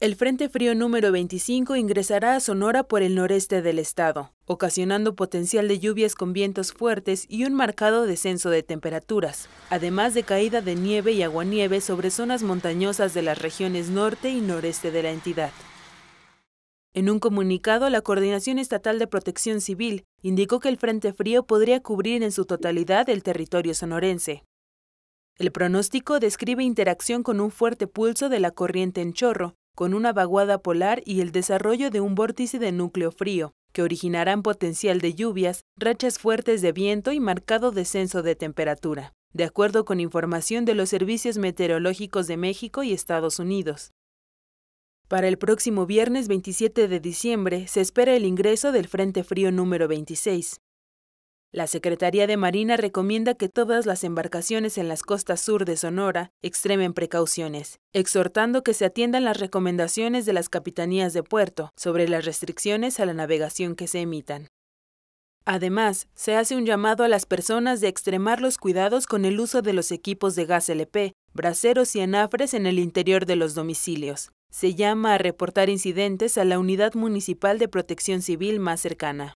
El Frente Frío número 25 ingresará a Sonora por el noreste del estado, ocasionando potencial de lluvias con vientos fuertes y un marcado descenso de temperaturas, además de caída de nieve y aguanieve sobre zonas montañosas de las regiones norte y noreste de la entidad. En un comunicado, la Coordinación Estatal de Protección Civil indicó que el Frente Frío podría cubrir en su totalidad el territorio sonorense. El pronóstico describe interacción con un fuerte pulso de la corriente en chorro, con una vaguada polar y el desarrollo de un vórtice de núcleo frío, que originarán potencial de lluvias, rachas fuertes de viento y marcado descenso de temperatura, de acuerdo con información de los servicios meteorológicos de México y Estados Unidos. Para el próximo viernes 27 de diciembre se espera el ingreso del Frente Frío número 26, la Secretaría de Marina recomienda que todas las embarcaciones en las costas sur de Sonora extremen precauciones, exhortando que se atiendan las recomendaciones de las capitanías de puerto sobre las restricciones a la navegación que se emitan. Además, se hace un llamado a las personas de extremar los cuidados con el uso de los equipos de gas LP, braseros y anafres en el interior de los domicilios. Se llama a reportar incidentes a la unidad municipal de protección civil más cercana.